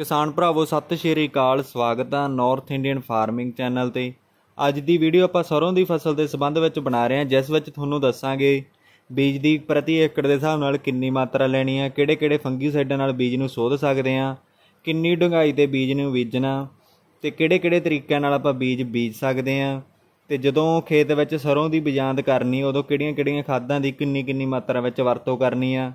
ਕਿਸਾਨ ਭਰਾਵੋ ਸਤਿ ਸ਼੍ਰੀ ਅਕਾਲ ਸਵਾਗਤ ਹੈ ਨਾਰਥ ਇੰਡੀਅਨ ਫਾਰਮਿੰਗ ਚੈਨਲ ਤੇ ਅੱਜ ਦੀ ਵੀਡੀਓ ਆਪਾਂ ਸਰੋਂ ਦੀ ਫਸਲ ਦੇ ਸੰਬੰਧ ਵਿੱਚ ਬਣਾ ਰਹੇ ਹਾਂ ਜਿਸ ਵਿੱਚ ਤੁਹਾਨੂੰ ਦੱਸਾਂਗੇ ਬੀਜ ਦੀ ਪ੍ਰਤੀ ਏਕੜ ਦੇ ਹਿਸਾਬ ਨਾਲ ਕਿੰਨੀ ਮਾਤਰਾ ਲੈਣੀ ਹੈ ਕਿਹੜੇ-ਕਿਹੜੇ ਫੰਗੀਸਾਈਡਾਂ ਨਾਲ ਬੀਜ ਨੂੰ ਸੋਧ ਸਕਦੇ ਹਾਂ ਕਿੰਨੀ ਡੂੰਘਾਈ ਤੇ ਬੀਜ ਨੂੰ ਬੀਜਣਾ ਤੇ ਕਿਹੜੇ-ਕਿਹੜੇ ਤਰੀਕਿਆਂ ਨਾਲ ਆਪਾਂ ਬੀਜ ਬੀਜ ਸਕਦੇ ਹਾਂ ਤੇ ਜਦੋਂ ਖੇਤ ਵਿੱਚ ਸਰੋਂ ਦੀ ਬਿਜਾਂਦ ਕਰਨੀ ਉਦੋਂ ਕਿਹੜੀਆਂ-ਕਿਹੜੀਆਂ ਖਾਦਾਂ ਦੀ ਕਿੰਨੀ-ਕਿੰਨੀ ਮਾਤਰਾ ਵਿੱਚ ਵਰਤੋਂ ਕਰਨੀ ਆ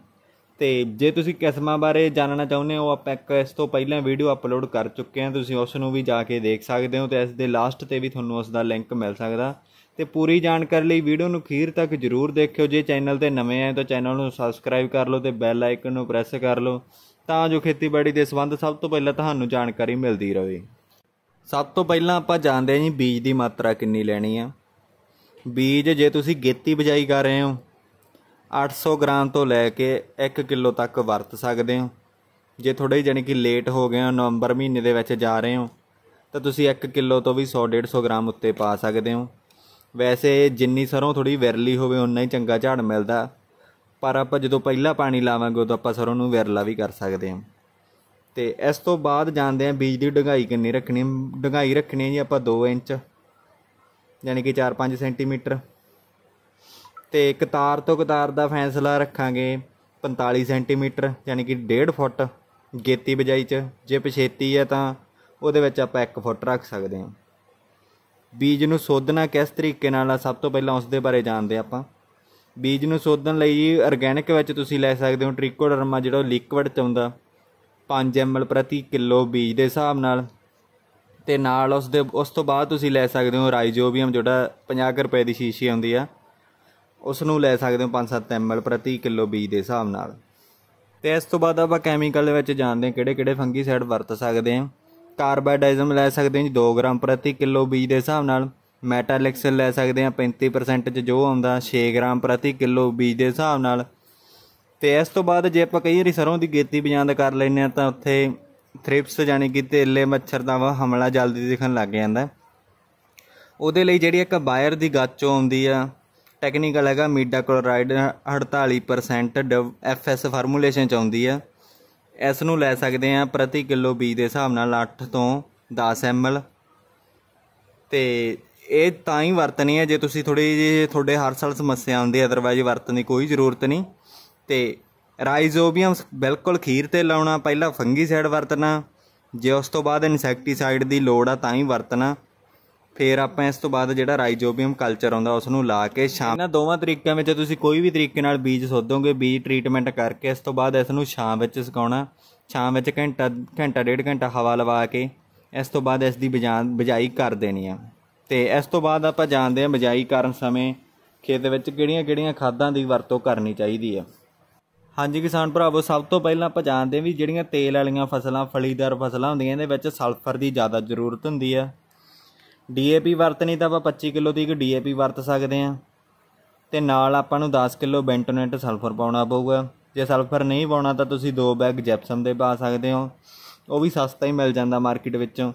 ਤੇ ਜੇ ਤੁਸੀਂ ਕਿਸਮਾਂ ਬਾਰੇ ਜਾਣਨਾ ਚਾਹੁੰਦੇ ਹੋ ਆਪਾਂ ਇੱਕ ਇਸ ਤੋਂ ਪਹਿਲਾਂ ਵੀਡੀਓ ਅਪਲੋਡ ਕਰ ਚੁੱਕੇ ਹਾਂ ਤੁਸੀਂ ਉਸ ਨੂੰ ਵੀ ਜਾ ਕੇ ਦੇਖ ਸਕਦੇ ਹੋ ਤੇ ਇਸ ਦੇ ਲਾਸਟ ਤੇ ਵੀ ਤੁਹਾਨੂੰ ਉਸ ਦਾ ਲਿੰਕ ਮਿਲ ਸਕਦਾ ਤੇ ਪੂਰੀ ਜਾਣਕਾਰੀ ਲਈ ਵੀਡੀਓ ਨੂੰ ਅਖੀਰ ਤੱਕ ਜਰੂਰ ਦੇਖਿਓ ਜੇ ਚੈਨਲ ਤੇ ਨਵੇਂ ਆਏ ਤਾਂ ਚੈਨਲ ਨੂੰ ਸਬਸਕ੍ਰਾਈਬ ਕਰ ਲਓ ਤੇ ਬੈਲ ਆਈਕਨ ਨੂੰ ਪ੍ਰੈਸ ਕਰ ਲਓ ਤਾਂ ਜੋ ਖੇਤੀਬਾੜੀ ਦੇ ਸੰਬੰਧ ਸਭ ਤੋਂ ਪਹਿਲਾਂ ਤੁਹਾਨੂੰ ਜਾਣਕਾਰੀ ਮਿਲਦੀ ਰਹੇ ਸਭ ਤੋਂ ਪਹਿਲਾਂ ਆਪਾਂ ਜਾਣਦੇ ਹਾਂ ਜੀ ਬੀਜ ਦੀ ਮਾਤਰਾ ਕਿੰਨੀ ਲੈਣੀ ਆ ਬੀਜ ਜੇ ਤੁਸੀਂ ਗੇਤੀ ਬਜਾਈ ਕਰ ਰਹੇ ਹੋ 800 ਗ੍ਰਾਮ ਤੋਂ ਲੈ ਕੇ 1 ਕਿਲੋ ਤੱਕ ਵਰਤ ਸਕਦੇ ਹੋ ਜੇ ਥੋੜੇ ਜਾਨੀ ਕਿ ਲੇਟ ਹੋ ਗਏ ਹੋ ਨਵੰਬਰ ਮਹੀਨੇ ਦੇ ਵਿੱਚ ਜਾ ਰਹੇ ਹੋ ਤਾਂ ਤੁਸੀਂ 1 ਕਿਲੋ ਤੋਂ ਵੀ 100 150 ਗ੍ਰਾਮ ਉੱਤੇ ਪਾ ਸਕਦੇ ਹੋ ਵੈਸੇ ਜਿੰਨੀ ਸਰੋਂ ਥੋੜੀ ਵਿਰਲੀ ਹੋਵੇ ਉਨਾ ਹੀ ਚੰਗਾ ਝਾੜ ਮਿਲਦਾ ਪਰ ਆਪਾਂ ਜਦੋਂ ਪਹਿਲਾ ਪਾਣੀ ਲਾਵਾਂਗੇ ਉਦੋਂ ਆਪਾਂ ਸਰੋਂ ਨੂੰ ਵਿਰਲਾ ਵੀ ਕਰ ਸਕਦੇ ਹਾਂ ਤੇ ਇਸ ਤੋਂ ਬਾਅਦ ਜਾਣਦੇ ਆ ਬੀਜ ਦੀ ਡੰਗਾਈ ਕਿੰਨੀ ਰੱਖਣੀ ਡੰਗਾਈ ਰੱਖਣੀ ਹੈ ਜੀ ਆਪਾਂ 2 ਇੰਚ ਯਾਨੀ ਕਿ 4-5 ਸੈਂਟੀਮੀਟਰ ਤੇ ਕਤਾਰ ਤੋਂ ਕਤਾਰ ਦਾ ਫੈਸਲਾ ਰੱਖਾਂਗੇ 45 ਸੈਂਟੀਮੀਟਰ ਯਾਨੀ ਕਿ 1.5 ਫੁੱਟ ਗੇਤੀ ਬਜਾਈ 'ਚ ਜੇ ਪਛੇਤੀ ਹੈ ਤਾਂ ਉਹਦੇ ਵਿੱਚ ਆਪਾਂ 1 ਫੁੱਟ ਰੱਖ ਸਕਦੇ ਹਾਂ ਬੀਜ ਨੂੰ ਸੋਧਣਾ ਕਿਸ ਤਰੀਕੇ ਨਾਲ ਆ ਸਭ ਤੋਂ ਪਹਿਲਾਂ ਉਸ ਦੇ ਬਾਰੇ ਜਾਣਦੇ ਆਪਾਂ ਬੀਜ ਨੂੰ ਸੋਧਣ ਲਈ ਆਰਗੈਨਿਕ ਵਿੱਚ ਤੁਸੀਂ ਲੈ ਸਕਦੇ ਹੋ ਟ੍ਰਿਕੋਡਰਮਾ ਜਿਹੜਾ ਲਿਕਵਿਡ ਚ ਆਉਂਦਾ 5 ml ਪ੍ਰਤੀ ਕਿਲੋ ਬੀਜ ਦੇ ਹਿਸਾਬ ਨਾਲ ਤੇ ਨਾਲ ਉਸ ਦੇ ਉਸ ਤੋਂ ਬਾਅਦ ਤੁਸੀਂ ਲੈ ਸਕਦੇ ਹੋ ਰਾਈਜ਼ੋਬੀਅਮ ਜਿਹੜਾ 50 ਰੁਪਏ ਦੀ ਸ਼ੀਸ਼ੀ ਆਉਂਦੀ ਆ ਉਸ ਨੂੰ ਲੈ ਸਕਦੇ ਹੋ 5-7 ml ਪ੍ਰਤੀ ਕਿਲੋ ਬੀਜ ਦੇ ਹਿਸਾਬ ਨਾਲ ਤੇ ਇਸ ਤੋਂ ਬਾਅਦ ਆਪਾਂ ਕੈਮੀਕਲ ਵਿੱਚ ਜਾਣਦੇ ਹਾਂ ਕਿਹੜੇ-ਕਿਹੜੇ ਫੰਗੀਸਾਈਡ ਵਰਤ ਸਕਦੇ ਹਾਂ ਕਾਰਬਾਈਡਾਈਜ਼ਮ ਲੈ ਸਕਦੇ ਹਾਂ 2 ਗ੍ਰਾਮ ਪ੍ਰਤੀ ਕਿਲੋ ਬੀਜ ਦੇ ਹਿਸਾਬ ਨਾਲ ਮੈਟਾਲਿਕਸ ਲੈ ਸਕਦੇ ਹਾਂ 35% ਚ ਜੋ ਆਉਂਦਾ 6 ਗ੍ਰਾਮ ਪ੍ਰਤੀ ਕਿਲੋ ਬੀਜ ਦੇ ਹਿਸਾਬ ਨਾਲ ਤੇ ਇਸ ਤੋਂ ਬਾਅਦ ਜੇ ਆਪਾਂ ਕਈ ਵਾਰੀ ਸਰੋਂ ਦੀ ਗੇਤੀ ਬਿਜਾਂਦ ਕਰ ਲੈਨੇ ਆ ਤਾਂ ਉੱਥੇ ਥ੍ਰਿਪਸ ਜਾਨੀ ਕਿ ਤੇਲੇ ਮੱਛਰ ਦਾ ਹਮਲਾ ਜਲਦੀ ਦਿਖਣ ਲੱਗ ਜਾਂਦਾ ਉਹਦੇ ਲਈ ਜਿਹੜੀ ਇੱਕ ਬਾਇਰ ਦੀ ਗੱਚ ਆਉਂਦੀ ਆ ਟੈਕਨੀਕਲ ਹੈਗਾ ਮੀਡਾ ਕਲੋਰਾਈਡ 48% ਡਵ ਐਫਐਸ ਫਾਰਮੂਲੇਸ਼ਨ ਚ ਆਉਂਦੀ ਆ ਇਸ ਨੂੰ ਲੈ ਸਕਦੇ ਆ ਪ੍ਰਤੀ ਕਿਲੋ ਬੀਜ ਦੇ ਹਿਸਾਬ ਨਾਲ 8 ਤੋਂ 10 ਐਮਐਲ ਤੇ ਇਹ ਤਾਂ ਹੀ ਵਰਤਣੀ ਹੈ ਜੇ ਤੁਸੀਂ ਥੋੜੀ ਜਿਹੀ ਤੁਹਾਡੇ ਹਰ ਸਾਲ ਸਮੱਸਿਆ ਆਉਂਦੀ ਹੈ ਅਦਰਵਾਈਜ਼ ਵਰਤਣ ਦੀ ਕੋਈ ਜ਼ਰੂਰਤ ਨਹੀਂ ਤੇ ਰਾਈਜ਼ੋਬੀਅਮ ਬਿਲਕੁਲ ਖੀਰ ਤੇ ਲਾਉਣਾ ਪਹਿਲਾਂ ਫੰਗੀਸਾਈਡ ਵਰਤਣਾ ਜੇ ਉਸ ਤੋਂ ਬਾਅਦ ਇਨਸੈਕਟੀਸਾਈਡ ਦੀ ਲੋੜ ਆ ਤਾਂ ਹੀ ਵਰਤਣਾ ਫੇਰ ਆਪਾਂ ਇਸ ਤੋਂ ਬਾਅਦ ਜਿਹੜਾ ਰਾਈਜੋਬੀਅਮ ਕਲਚਰ ਆਉਂਦਾ ਉਸ ਨੂੰ ਲਾ ਕੇ ਸ਼ਾਮ ਇਹਨਾਂ ਦੋਵਾਂ ਤਰੀਕਿਆਂ ਵਿੱਚ ਤੁਸੀਂ ਕੋਈ ਵੀ ਤਰੀਕੇ ਨਾਲ ਬੀਜ ਸੋਧੋਗੇ ਬੀਜ ਟ੍ਰੀਟਮੈਂਟ ਕਰਕੇ ਇਸ ਤੋਂ ਬਾਅਦ ਇਸ ਨੂੰ ਛਾਂ ਵਿੱਚ ਸੁਕਾਉਣਾ ਛਾਂ ਵਿੱਚ ਘੰਟਾ ਘੰਟਾ ਡੇਢ ਘੰਟਾ ਹਵਾ ਲਵਾ ਕੇ ਇਸ ਤੋਂ ਬਾਅਦ ਇਸ ਦੀ ਬਜਾਈ ਕਰ ਦੇਣੀ ਆ ਤੇ ਇਸ ਤੋਂ ਬਾਅਦ ਆਪਾਂ ਜਾਣਦੇ ਆ ਬਜਾਈ ਕਰਨ ਸਮੇਂ ਖੇਤ ਵਿੱਚ ਕਿਹੜੀਆਂ-ਕਿਹੜੀਆਂ ਖਾਦਾਂ ਦੀ ਵਰਤੋਂ ਕਰਨੀ ਚਾਹੀਦੀ ਆ ਹਾਂਜੀ ਕਿਸਾਨ ਭਰਾਵੋ ਸਭ ਤੋਂ ਪਹਿਲਾਂ ਆਪਾਂ ਜਾਣਦੇ ਆ ਵੀ ਜਿਹੜੀਆਂ ਤੇਲ ਵਾਲੀਆਂ ਫਸਲਾਂ ਫਲੀਦਾਰ ਫਸਲਾਂ ਹੁੰਦੀਆਂ ਇਹਦੇ ਵਿੱਚ ਸਲਫਰ ਦੀ ਜ਼ਿਆਦਾ ਜ਼ਰੂਰਤ ਹੁੰਦੀ ਆ ਡੀਏਪੀ ਵਰਤਣੀ ਤਾਂ ਆਪਾਂ 25 ਕਿਲੋ ਦੀ ਇੱਕ ਡੀਏਪੀ ਵਰਤ ਸਕਦੇ ਆ ਤੇ ਨਾਲ ਆਪਾਂ ਨੂੰ 10 ਕਿਲੋ ਬੈਂਟੋਨੇਟ ਸਲਫਰ ਪਾਉਣਾ ਪਊਗਾ ਜੇ ਸਲਫਰ ਨਹੀਂ ਪਾਉਣਾ ਤਾਂ ਤੁਸੀਂ ਦੋ ਬੈਗ ਜੈਪਸਮ ਦੇ ਪਾ ਸਕਦੇ ਹੋ ਉਹ ਵੀ ਸਸਤਾ ਹੀ ਮਿਲ ਜਾਂਦਾ ਮਾਰਕੀਟ ਵਿੱਚੋਂ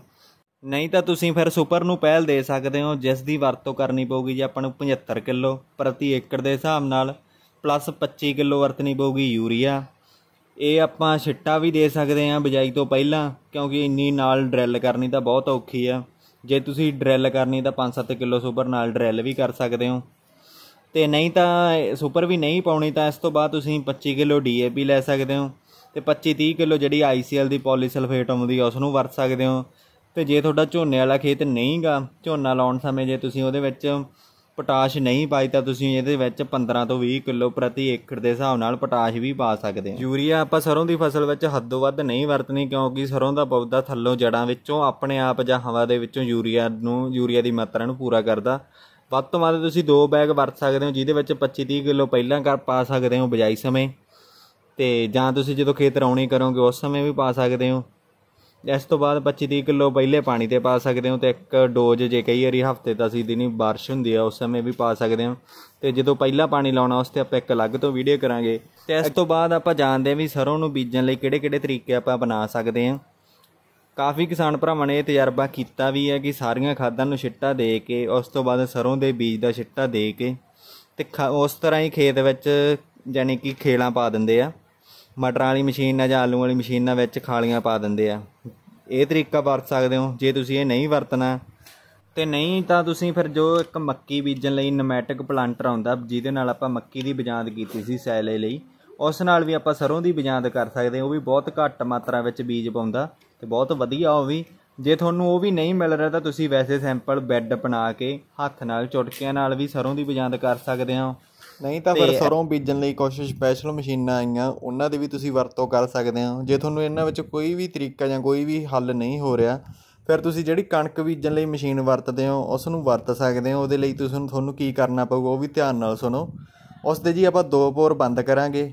ਨਹੀਂ ਤਾਂ ਤੁਸੀਂ ਫਿਰ ਸੁਪਰ ਨੂੰ ਪਹਿਲ ਦੇ ਸਕਦੇ ਹੋ ਜਿਸ ਦੀ ਵਰਤੋਂ ਕਰਨੀ ਪਊਗੀ ਜੇ ਆਪਾਂ ਨੂੰ 75 ਕਿਲੋ ਪ੍ਰਤੀ ਏਕੜ ਦੇ ਹਿਸਾਬ ਨਾਲ ਪਲੱਸ 25 ਕਿਲੋ ਵਰਤਣੀ ਪਊਗੀ ਯੂਰੀਆ ਇਹ ਆਪਾਂ ਛਿੱਟਾ ਵੀ ਦੇ ਸਕਦੇ ਹਾਂ ਬਜਾਈ ਤੋਂ ਪਹਿਲਾਂ ਕਿਉਂਕਿ ਇੰਨੀ ਨਾਲ ਡਰਿਲ ਕਰਨੀ ਤਾਂ ਬਹੁਤ ਔਖੀ ਆ ਜੇ ਤੁਸੀਂ ਡਰਿਲ ਕਰਨੀ ਤਾਂ 5-7 ਕਿਲੋ ਸੁਪਰ ਨਾਲ ਡਰਿਲ ਵੀ ਕਰ ਸਕਦੇ ਹੋ ਤੇ ਨਹੀਂ ਤਾਂ ਸੁਪਰ ਵੀ ਨਹੀਂ ਪਾਉਣੀ ਤਾਂ ਇਸ ਤੋਂ ਬਾਅਦ ਤੁਸੀਂ 25 ਕਿਲੋ ਡੀਏਪੀ ਲੈ ਸਕਦੇ ਹੋ ਤੇ 25-30 ਕਿਲੋ ਜਿਹੜੀ ਆਈਸੀਐਲ ਦੀ ਪੋਲੀਸਲਫੇਟ ਆਉਂਦੀ ਉਸ ਨੂੰ ਵਰਤ ਸਕਦੇ ਹੋ ਤੇ ਜੇ ਤੁਹਾਡਾ ਝੋਨੇ ਵਾਲਾ ਖੇਤ ਨਹੀਂਗਾ ਝੋਨਾ ਲਾਉਣ ਸਮੇਂ ਜੇ ਤੁਸੀਂ ਉਹਦੇ ਵਿੱਚ ਪੋਟਾਸ਼ ਨਹੀਂ ਪਾਈ ਤਾਂ ਤੁਸੀਂ ਇਹਦੇ ਵਿੱਚ 15 ਤੋਂ 20 ਕਿਲੋ ਪ੍ਰਤੀ ਏਕੜ ਦੇ ਹਿਸਾਬ ਨਾਲ ਪੋਟਾਸ਼ ਵੀ ਪਾ ਸਕਦੇ ਹੋ ਯੂਰੀਆ ਆਪਾਂ ਸਰੋਂ ਦੀ ਫਸਲ ਵਿੱਚ ਹੱਦੋਂ ਵੱਧ ਨਹੀਂ ਵਰਤਣੀ ਕਿਉਂਕਿ ਸਰੋਂ ਦਾ ਪੌਦਾ ਥੱਲੋਂ ਜੜਾਂ ਵਿੱਚੋਂ ਆਪਣੇ ਆਪ ਜਾਂ ਹਵਾ ਦੇ ਵਿੱਚੋਂ ਯੂਰੀਆ ਨੂੰ ਯੂਰੀਆ ਦੀ ਮਾਤਰਾ ਨੂੰ ਪੂਰਾ ਕਰਦਾ ਵੱਧ ਤੋਂ ਵੱਧ ਤੁਸੀਂ ਦੋ ਬੈਗ ਵਰਤ ਸਕਦੇ ਹੋ ਜਿਹਦੇ ਵਿੱਚ 25-30 ਕਿਲੋ ਪਹਿਲਾਂ ਕਰ ਪਾ ਸਕਦੇ ਹੋ ਬਜਾਈ ਸਮੇਂ ਤੇ ਜਾਂ ਤੁਸੀਂ ਜਦੋਂ ਖੇਤ ਰੌਣੀ ਕਰੋਗੇ ਉਸ ਸਮੇਂ ਵੀ ਪਾ ਸਕਦੇ ਹੋ ਇਸ ਤੋਂ ਬਾਅਦ 25 ਕਿਲੋ ਪਹਿਲੇ ਪਾਣੀ ਤੇ ਪਾ ਸਕਦੇ ਹੋ ਤੇ ਇੱਕ ਡੋਜ਼ ਜੇ ਕਈ ਵਾਰੀ ਹਫਤੇ ਦਾ ਸੀ ਦਿਨੀ بارش ਹੁੰਦੀ ਆ ਉਸ ਸਮੇਂ ਵੀ ਪਾ ਸਕਦੇ ਹਾਂ ਤੇ ਜਦੋਂ ਪਹਿਲਾ ਪਾਣੀ ਲਾਉਣਾ ਉਸ ਤੇ ਆਪਾਂ ਇੱਕ ਅਲੱਗ ਤੋਂ ਵੀਡੀਓ ਕਰਾਂਗੇ ਤੇ ਇਸ ਤੋਂ ਬਾਅਦ ਆਪਾਂ ਜਾਣਦੇ ਹਾਂ ਵੀ ਸਰੋਂ ਨੂੰ ਬੀਜਣ ਲਈ ਕਿਹੜੇ-ਕਿਹੜੇ ਤਰੀਕੇ ਆਪਾਂ ਬਣਾ ਸਕਦੇ ਹਾਂ ਕਾਫੀ ਕਿਸਾਨ ਭਰਾਵਾਂ ਨੇ ਇਹ ਤਜਰਬਾ ਕੀਤਾ ਵੀ ਹੈ ਕਿ ਸਾਰੀਆਂ ਖਾਦਾਂ ਨੂੰ ਛਿੱਟਾ ਦੇ ਕੇ ਉਸ ਤੋਂ ਬਾਅਦ ਸਰੋਂ ਦੇ ਬੀਜ ਦਾ ਛਿੱਟਾ ਦੇ ਕੇ ਤੇ ਉਸ ਤਰ੍ਹਾਂ ਹੀ ਖੇਤ ਵਿੱਚ ਯਾਨੀ ਕਿ ਖੇਲਾਂ ਪਾ ਦਿੰਦੇ ਆ ਮਟਰਾਂ ਵਾਲੀ ਮਸ਼ੀਨ ਨਾਲ ਜਾਂ ਆਲੂ ਵਾਲੀ ਮਸ਼ੀਨ ਨਾਲ ਵਿੱਚ ਖਾਲੀਆਂ ਪਾ ਦਿੰਦੇ ਆ ਇਹ ਤਰੀਕਾ ਵਰਤ ਸਕਦੇ ਹੋ ਜੇ ਤੁਸੀਂ ਇਹ ਨਹੀਂ ਵਰਤਣਾ ਤੇ ਨਹੀਂ ਤਾਂ ਤੁਸੀਂ ਫਿਰ ਜੋ ਇੱਕ ਮੱਕੀ ਬੀਜਣ ਲਈ ਨਮੈਟਿਕ ਪਲਾਂਟਰ ਆਉਂਦਾ ਜਿਹਦੇ ਨਾਲ ਆਪਾਂ ਮੱਕੀ ਦੀ ਬਿਜਾਂਦ ਕੀਤੀ ਸੀ ਸੈਲੇ ਲਈ ਉਸ ਨਾਲ ਵੀ ਆਪਾਂ ਸਰੋਂ ਦੀ ਬਿਜਾਂਦ ਕਰ ਸਕਦੇ ਉਹ ਵੀ ਬਹੁਤ ਘੱਟ ਮਾਤਰਾ ਵਿੱਚ ਬੀਜ ਪਾਉਂਦਾ ਤੇ ਬਹੁਤ ਵਧੀਆ ਉਹ ਵੀ ਜੇ ਤੁਹਾਨੂੰ ਉਹ ਵੀ ਨਹੀਂ ਮਿਲ ਰਿਹਾ ਤਾਂ ਤੁਸੀਂ ਵੈਸੇ ਸੈਂਪਲ ਬੈੱਡ ਬਣਾ ਕੇ ਹੱਥ ਨਾਲ ਚੁਟਕਿਆਂ ਨਾਲ ਵੀ ਸਰੋਂ ਦੀ ਬਿਜਾਂਦ ਕਰ ਸਕਦੇ ਹਾਂ ਨਹੀਂ ਤਾਂ ਫਿਰ ਸਰੋਂ ਬੀਜਣ ਲਈ ਕੁਝ ਸਪੈਸ਼ਲ ਮਸ਼ੀਨਾਂ ਆਈਆਂ ਉਹਨਾਂ ਦੀ ਵੀ ਤੁਸੀਂ ਵਰਤੋਂ ਕਰ ਸਕਦੇ ਹੋ ਜੇ ਤੁਹਾਨੂੰ ਇਹਨਾਂ ਵਿੱਚ ਕੋਈ ਵੀ ਤਰੀਕਾ ਜਾਂ ਕੋਈ ਵੀ ਹੱਲ ਨਹੀਂ ਹੋ ਰਿਹਾ ਫਿਰ ਤੁਸੀਂ ਜਿਹੜੀ ਕਣਕ ਬੀਜਣ ਲਈ ਮਸ਼ੀਨ ਵਰਤਦੇ ਹੋ ਉਸ ਨੂੰ ਵਰਤ ਸਕਦੇ ਹੋ ਉਹਦੇ ਲਈ ਤੁਸੀਂ ਤੁਹਾਨੂੰ ਕੀ ਕਰਨਾ ਪਊਗਾ ਉਹ ਵੀ ਧਿਆਨ ਨਾਲ ਸੁਣੋ ਉਸ ਦੇ ਜੀ ਆਪਾਂ ਦੋ ਪੋਰ ਬੰਦ ਕਰਾਂਗੇ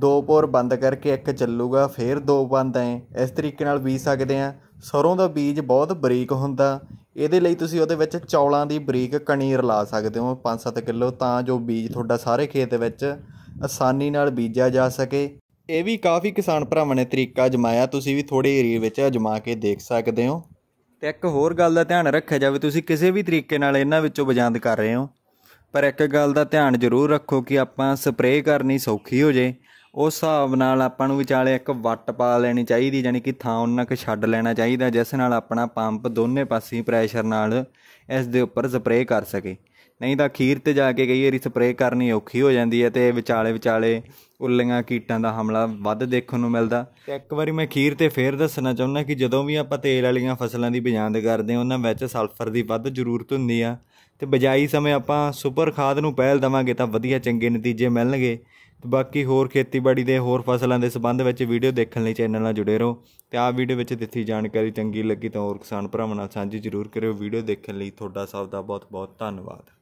ਦੋ ਪੋਰ ਬੰਦ ਕਰਕੇ ਇੱਕ ਚੱਲੂਗਾ ਫਿਰ ਦੋ ਬੰਦ ਐ ਇਸ ਤਰੀਕੇ ਨਾਲ ਬੀਜ ਸਕਦੇ ਆ ਸਰੋਂ ਦਾ ਬੀਜ ਬਹੁਤ ਬਰੀਕ ਹੁੰਦਾ ਇਹਦੇ ਲਈ ਤੁਸੀਂ ਉਹਦੇ ਵਿੱਚ ਚੌਲਾਂ ਦੀ ਬਰੀਕ ਕਣੀ ਰਲਾ ਸਕਦੇ ਹੋ 5-7 ਕਿਲੋ ਤਾਂ ਜੋ ਬੀਜ ਤੁਹਾਡਾ ਸਾਰੇ ਖੇਤ ਵਿੱਚ ਆਸਾਨੀ ਨਾਲ ਬੀਜਿਆ ਜਾ ਸਕੇ ਇਹ ਵੀ ਕਾਫੀ ਕਿਸਾਨ ਭਰਾਵਾਂ ਨੇ ਤਰੀਕਾ ਜਮਾਇਆ ਤੁਸੀਂ ਵੀ ਥੋੜੇ ਏਰੀਏ ਵਿੱਚ ਅਜਮਾ ਕੇ ਦੇਖ ਸਕਦੇ ਹੋ ਤੇ ਇੱਕ ਹੋਰ ਗੱਲ ਦਾ ਧਿਆਨ ਰੱਖਿਆ ਜਾਵੇ ਤੁਸੀਂ ਕਿਸੇ ਵੀ ਤਰੀਕੇ ਨਾਲ ਇਹਨਾਂ ਵਿੱਚੋਂ ਬਜਾਂਦ ਕਰ ਰਹੇ ਹੋ ਪਰ ਇੱਕ ਗੱਲ ਦਾ ਧਿਆਨ ਜ਼ਰੂਰ ਰੱਖੋ ਕਿ ਆਪਾਂ ਸਪਰੇਅ ਕਰਨੀ ਸੌਖੀ ਹੋ ਜੇ ਉਸ ਹਿਸਾਬ ਨਾਲ ਆਪਾਂ ਨੂੰ ਵਿਚਾਲੇ ਇੱਕ ਵੱਟ ਪਾ ਲੈਣੀ ਚਾਹੀਦੀ ਯਾਨੀ ਕਿ ਥਾਂ ਉਹਨਾਂ ਕ ਛੱਡ ਲੈਣਾ ਚਾਹੀਦਾ ਜਿਸ ਨਾਲ ਆਪਣਾ ਪੰਪ ਦੋਨੇ ਪਾਸੇ ਪ੍ਰੈਸ਼ਰ ਨਾਲ ਇਸ ਦੇ ਉੱਪਰ ਸਪਰੇਅ ਕਰ ਸਕੇ ਨਹੀਂ ਤਾਂ ਖੀਰ ਤੇ ਜਾ ਕੇ ਕਈ ਵਾਰੀ ਸਪਰੇਅ ਕਰਨੀ ਔਖੀ ਹੋ ਜਾਂਦੀ ਹੈ ਤੇ ਵਿਚਾਲੇ ਵਿਚਾਲੇ ਉੱਲੀਆਂ ਕੀਟਾਂ ਦਾ ਹਮਲਾ ਵੱਧ ਦੇਖਣ ਨੂੰ ਮਿਲਦਾ ਤੇ ਇੱਕ ਵਾਰੀ ਮੈਂ ਖੀਰ ਤੇ ਫੇਰ ਦੱਸਣਾ ਚਾਹੁੰਦਾ ਕਿ ਜਦੋਂ ਵੀ ਆਪਾਂ ਤੇਲ ਵਾਲੀਆਂ ਫਸਲਾਂ ਦੀ ਬਿਜਾਂਦ ਕਰਦੇ ਹਾਂ ਉਹਨਾਂ ਵਿੱਚ ਸਲਫਰ ਦੀ ਵੱਧ ਜ਼ਰੂਰਤ ਹੁੰਦੀ ਆ ਤੇ ਬਜਾਈ ਸਮੇਂ ਆਪਾਂ ਸੁਪਰ ਖਾਦ ਨੂੰ ਪਹਿਲ ਦਵਾਂਗੇ ਤਾਂ ਵਧੀਆ ਚੰਗੇ ਨਤੀਜੇ ਮਿਲਣਗੇ ਤੇ ਬਾਕੀ ਹੋਰ ਖੇਤੀਬਾੜੀ ਦੇ ਹੋਰ ਫਸਲਾਂ ਦੇ ਸਬੰਧ ਵਿੱਚ ਵੀਡੀਓ ਦੇਖਣ ਲਈ ਚੈਨਲ ਨਾਲ ਜੁੜੇ ਰਹੋ ਤੇ ਆਹ ਵੀਡੀਓ ਵਿੱਚ ਦਿੱਤੀ ਜਾਣਕਾਰੀ ਚੰਗੀ ਲੱਗੀ ਤਾਂ ਹੋਰ ਕਿਸਾਨ ਭਰਾਵਾਂ ਨਾਲ ਸਾਂਝੀ ਜ਼ਰੂਰ ਕਰਿਓ ਵੀਡੀਓ ਦੇਖਣ ਲਈ ਤੁਹਾਡਾ ਸਭ ਦਾ ਬਹੁਤ ਬਹੁਤ ਧੰਨਵਾਦ